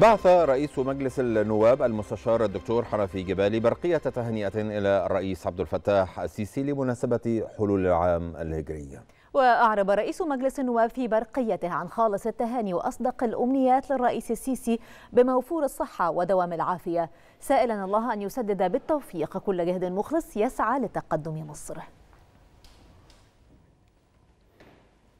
بعث رئيس مجلس النواب المستشار الدكتور حنفي جبالي برقية تهنئة إلى الرئيس عبد الفتاح السيسي لمناسبة حلول العام الهجري وأعرب رئيس مجلس النواب في برقيته عن خالص التهاني وأصدق الأمنيات للرئيس السيسي بموفور الصحة ودوام العافية سائلا الله أن يسدد بالتوفيق كل جهد مخلص يسعى لتقدم مصر